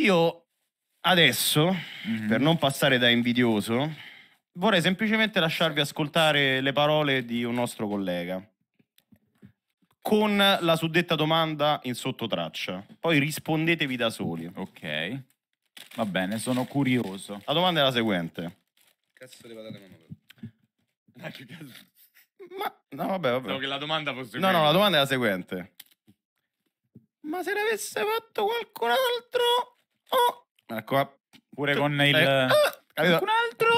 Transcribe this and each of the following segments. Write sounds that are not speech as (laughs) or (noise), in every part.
Io adesso, mm-hmm. per non passare da invidioso, vorrei semplicemente lasciarvi ascoltare le parole di un nostro collega con la suddetta domanda in sottotraccia. Poi rispondetevi da soli. Ok. Va bene, sono curioso. La domanda è la seguente. Cazzo di patate manovra. Ah, che cazzo. Ma no, vabbè, vabbè. che la domanda fosse No, no, la domanda è la seguente. Ma se ne avesse fatto qualcun altro Ecco, ah, pure cioè, con il... Eh, eh, ah, esatto. un altro?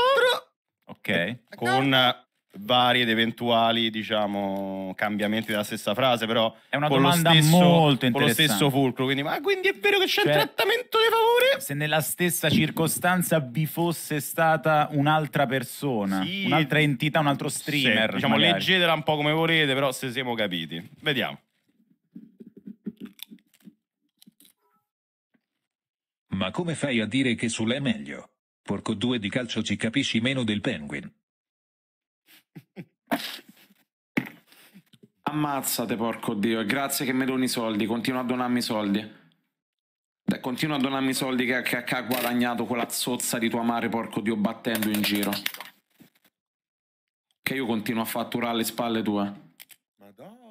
Ok. Con vari ed eventuali, diciamo, cambiamenti della stessa frase, però è una domanda stesso, molto interessante. Con lo stesso fulcro, quindi ma quindi è vero che c'è cioè, il trattamento di favore? Se nella stessa circostanza vi fosse stata un'altra persona, sì, un'altra entità, un altro streamer, sì, diciamo, magari. leggetela un po' come volete, però se siamo capiti. Vediamo. Ma come fai a dire che Sul è meglio? Porco due di calcio ci capisci meno del Penguin. Ammazzate, porco Dio, e grazie che mi doni i soldi, continua a donarmi i soldi. Continua a donarmi i soldi che, che, che ha guadagnato quella zozza di tua madre, porco Dio, battendo in giro. Che io continuo a fatturare alle spalle tue. Madonna.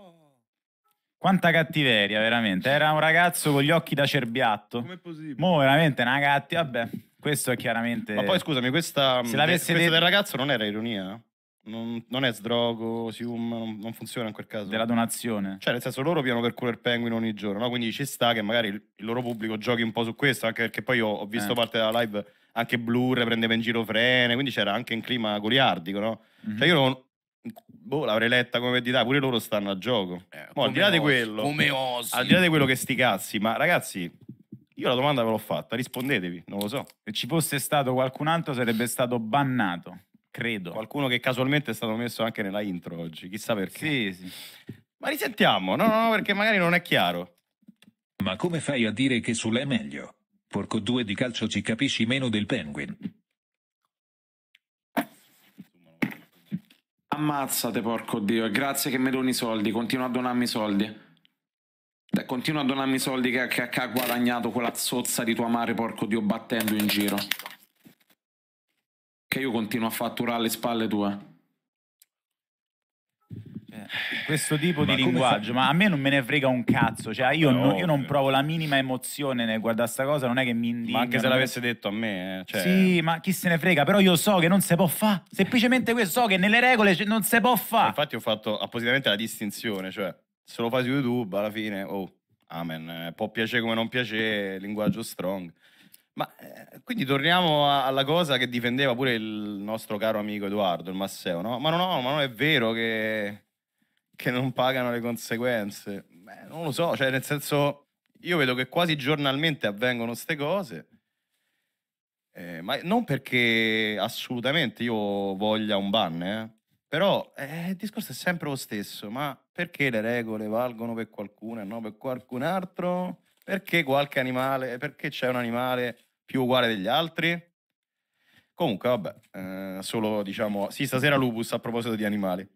Quanta cattiveria, veramente. Era un ragazzo con gli occhi da cerbiatto. Com'è possibile? Mo, veramente, una cattiva. Vabbè, questo è chiaramente. Ma poi scusami, questa. Se l'avesse questa del ragazzo non era ironia? Non, non, è sdrogo, sium, non, funziona in quel caso. Della donazione. Cioè, nel senso, loro piano per culo il penguin ogni giorno, no? Quindi ci sta che magari il, il loro pubblico giochi un po' su questo, anche perché poi ho visto eh. parte della live anche Blur prendeva in giro frene, quindi c'era anche in clima goliardico, no? Mm-hmm. Cioè, io non, Boh, l'avrei letta come vendita, pure loro stanno a gioco. Eh, Mo, al di là os, di quello, come osi. Al di là di quello che sti cazzi, ma ragazzi, io la domanda ve l'ho fatta, rispondetevi, non lo so. Se ci fosse stato qualcun altro sarebbe stato bannato, credo. Qualcuno che casualmente è stato messo anche nella intro oggi, chissà perché. Sì, sì. Ma risentiamo, no, no, no, perché magari non è chiaro. Ma come fai a dire che Sule è meglio? Porco due di calcio ci capisci meno del Penguin. Ammazzate, porco dio, e grazie che mi doni i soldi, continua a donarmi i soldi. Continua a donarmi i soldi che, che, che ha guadagnato quella zozza di tua madre, porco dio, battendo in giro. Che io continuo a fatturare alle spalle tue questo tipo ma di linguaggio, fa... ma a me non me ne frega un cazzo, cioè io, no, eh, no, io non provo la minima emozione nel guardare questa cosa, non è che mi indigna. Ma anche se l'avesse detto a me, eh, cioè... Sì, ma chi se ne frega, però io so che non si può fare, semplicemente questo so che nelle regole non si può fare. Eh, infatti ho fatto appositamente la distinzione, cioè se lo fai su YouTube alla fine, oh, amen, può piacere come non piacere, linguaggio strong. Ma eh, quindi torniamo a, alla cosa che difendeva pure il nostro caro amico Edoardo, il Masseo, no? Ma, no, no, ma non è vero che che non pagano le conseguenze. Beh, non lo so, cioè nel senso, io vedo che quasi giornalmente avvengono queste cose. Eh, ma non perché assolutamente io voglia un ban, eh. però eh, il discorso è sempre lo stesso, ma perché le regole valgono per qualcuno e non per qualcun altro? Perché qualche animale, perché c'è un animale più uguale degli altri? Comunque, vabbè, eh, solo diciamo, sì, stasera Lupus a proposito di animali.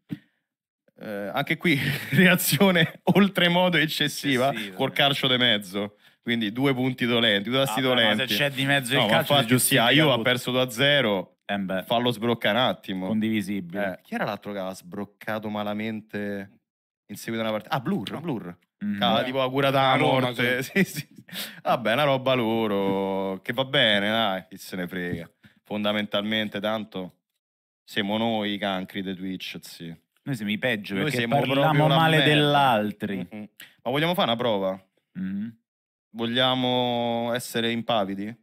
Eh, anche qui (laughs) reazione oltremodo eccessiva, eccessiva col eh. calcio de mezzo quindi due punti dolenti, due assi ah, dolenti. Ma se c'è di mezzo no, il calcio, fa giustizia. Io ha perso 2-0. Eh fallo sbrocca un attimo. Condivisibile. Eh, chi era l'altro che aveva sbroccato malamente in seguito a una partita? Ah, Blur. No. Blur. Mm. Mm-hmm. Cala, tipo augurata la morte. (laughs) sì, sì. Vabbè, una roba loro che va bene, dai, chi se ne frega. Fondamentalmente, tanto siamo noi i cancri di Twitch, sì. Noi siamo i peggio Noi perché siamo parliamo male merda. dell'altri. Mhm. Ma vogliamo fare una prova? Mhm. Vogliamo essere impavidi?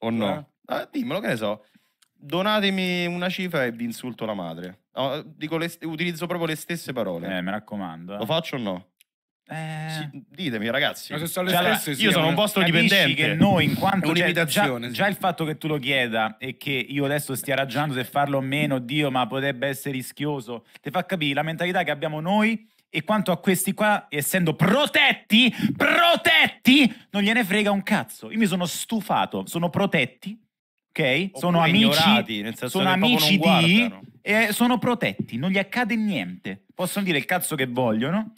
O no? Eh. Ah, dimmelo, che ne so. Donatemi una cifra e vi insulto la madre. Ah, dico le st- utilizzo proprio le stesse parole. Eh, mi raccomando. eh. Lo faccio o no? Eh... Sì, ditemi ragazzi, sono cioè, stesse, io sono un vostro dipendente. Che noi in quanto cioè, già, sì. già, il fatto che tu lo chieda e che io adesso stia ragionando se farlo o meno, Dio, ma potrebbe essere rischioso, ti fa capire la mentalità che abbiamo noi e quanto a questi qua, essendo protetti, protetti, non gliene frega un cazzo. Io mi sono stufato, sono protetti, ok? Sono amici, sono amici di... E eh, sono protetti, non gli accade niente. Possono dire il cazzo che vogliono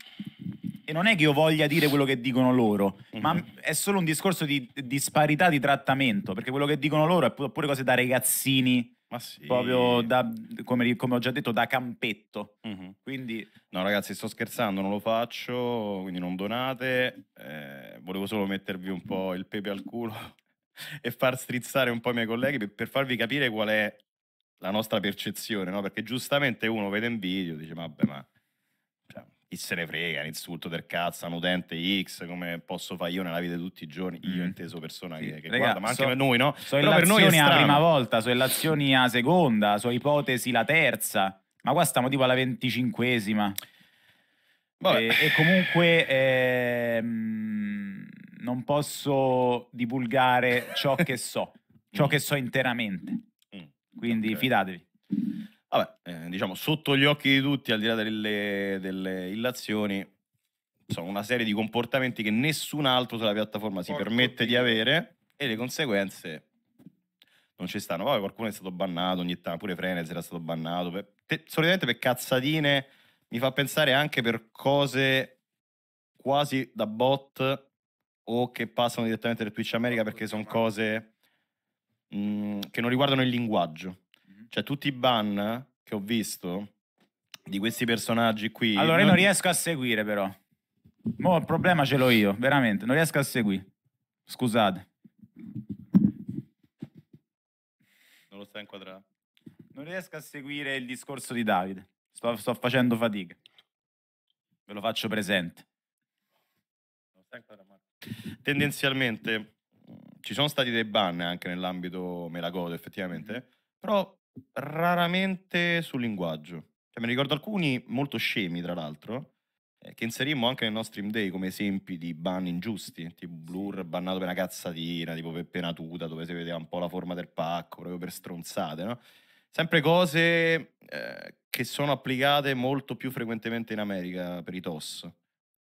e non è che io voglia dire quello che dicono loro, mm-hmm. ma mhm. è solo un discorso di disparità di trattamento, perché quello che dicono loro è pure cose da ragazzini. ma Sì. Proprio da, come, come, ho già detto, da campetto. Mm-hmm. Quindi... No ragazzi, sto scherzando, non lo faccio, quindi non donate. Eh, volevo solo mettervi un po' il pepe al culo (laughs) e far strizzare un po' i miei colleghi per, per farvi capire qual è la nostra percezione, no? Perché giustamente uno vede in video e dice, vabbè, ma chi se ne frega, l'insulto del cazzo, un utente X, come posso fare io nella vita di tutti i giorni, mm. io inteso persona sì. che, che Raga, guarda, ma anche so, per noi, no? So Però per noi è la prima volta, so illazioni a seconda, so ipotesi la terza, ma qua stiamo tipo alla venticinquesima. E, e, comunque eh, non posso divulgare ciò che so, ciò mm. che so interamente. Mm. Quindi okay. fidatevi. Vabbè, eh, diciamo, sotto gli occhi di tutti, al di là delle, delle illazioni, sono una serie di comportamenti che nessun altro sulla piattaforma si Porco permette di avere e le conseguenze non ci stanno. Poi qualcuno è stato bannato ogni tanto, pure Frenez era stato bannato, per, te, solitamente per cazzatine, mi fa pensare anche per cose quasi da bot o che passano direttamente da Twitch America perché sono cose mh, mm, che non riguardano il linguaggio. Cioè, tutti i ban che ho visto di questi personaggi qui. Allora, io non riesco a seguire, però. Mo' il problema ce l'ho io, veramente. Non riesco a seguire. Scusate. Non lo stai inquadrando. Non riesco a seguire il discorso di Davide. Sto, sto facendo fatica. Ve lo faccio presente. Tendenzialmente mm, ci sono stati dei ban anche nell'ambito Melagodo, effettivamente. Mm-hmm. Però raramente sul linguaggio. Cioè, me ne ricordo alcuni molto scemi, tra l'altro, eh, che inserimmo anche nel nostro stream day come esempi di ban ingiusti, tipo Blur bannato per una cazzatina, tipo per penatuta, dove si vedeva un po' la forma del pacco, proprio per stronzate, no? Sempre cose eh, che sono applicate molto più frequentemente in America per i TOS.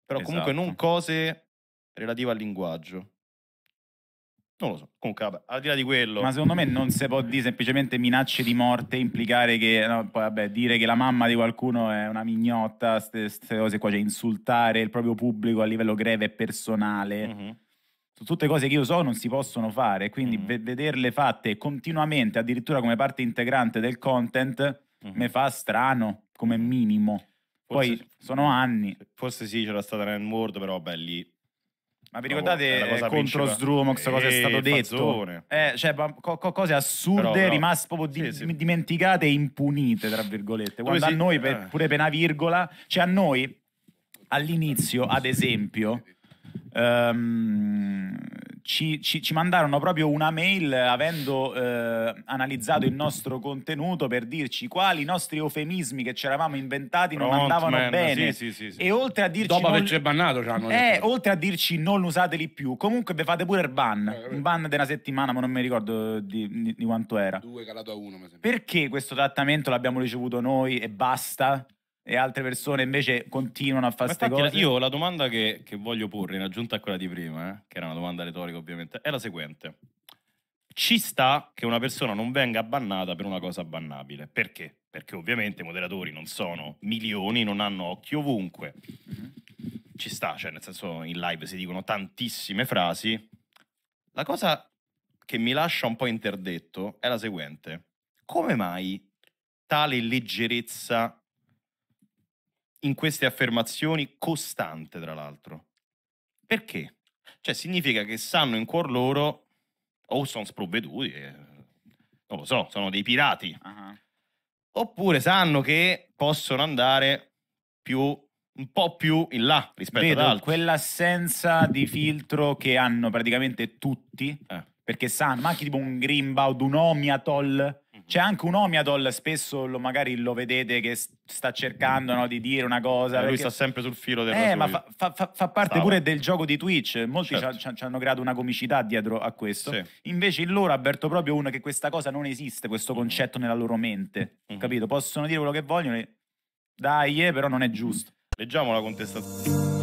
Però esatto. comunque non esatto. cose relative al linguaggio. Non lo so. Comunque, vabbè, al di là di quello. Ma secondo me non si può dire semplicemente minacce di morte, implicare che. No, poi, vabbè, dire che la mamma di qualcuno è una mignotta, queste cose qua, cioè insultare il proprio pubblico a livello greve e personale. Mm-hmm. Sono tutte cose che io so non si possono fare, quindi mm-hmm. vederle fatte continuamente, addirittura come parte integrante del content, mm-hmm. mi fa strano come minimo. Forse, Poi sono anni. Forse sì, c'era stata Ryan World, però beh, lì ma vi ricordate contro Strumox cosa è stato eh, detto? Eh, cioè, co- co- cose assurde, però, però. rimaste proprio di- sì, sì. dimenticate e impunite, tra virgolette. Quando Dove a noi, per, eh. pure pena virgola, cioè a noi all'inizio, ad esempio, um, ci, ci, ci, mandarono proprio una mail avendo eh, analizzato il nostro contenuto per dirci quali i nostri eufemismi che ci eravamo inventati Front non andavano man, bene. Sì, sì, sì. E oltre a dirci. Dopo non... averci bannato, eh, oltre a dirci non usateli più, comunque vi fate pure il ban. Eh, un ban della settimana, ma non mi ricordo di, di, quanto era. Due calato a uno. Perché questo trattamento l'abbiamo ricevuto noi e basta? e altre persone invece continuano a fare queste cose. Io la domanda che, che, voglio porre in aggiunta a quella di prima, eh, che era una domanda retorica ovviamente, è la seguente. Ci sta che una persona non venga bannata per una cosa bannabile. Perché? Perché ovviamente i moderatori non sono milioni, non hanno occhio ovunque. Mm-hmm. Ci sta, cioè nel senso in live si dicono tantissime frasi. La cosa che mi lascia un po' interdetto è la seguente. Come mai tale leggerezza in queste affermazioni costante, tra l'altro. Perché? Cioè, significa che sanno in cuor loro o sono sprovveduti, eh, non lo so, sono dei pirati. Uh-huh. Oppure sanno che possono andare più, un po' più in là rispetto Vedo ad altri. quell'assenza di filtro che hanno praticamente tutti, eh. perché sanno, ma anche tipo un Grimbaud, un Omiatol, c'è anche un Omiadol, spesso lo, magari lo vedete che sta cercando no, di dire una cosa. Eh, perché... Lui sta sempre sul filo del Eh, ma fa, fa, fa parte Stava. pure del gioco di Twitch. Molti certo. ci, ci hanno creato una comicità dietro a questo. Sì. Invece in loro avverto proprio uno che questa cosa non esiste, questo concetto nella loro mente. Mm-hmm. Capito? Possono dire quello che vogliono e... Dai, eh, però non è giusto. Mm-hmm. Leggiamo la contestazione.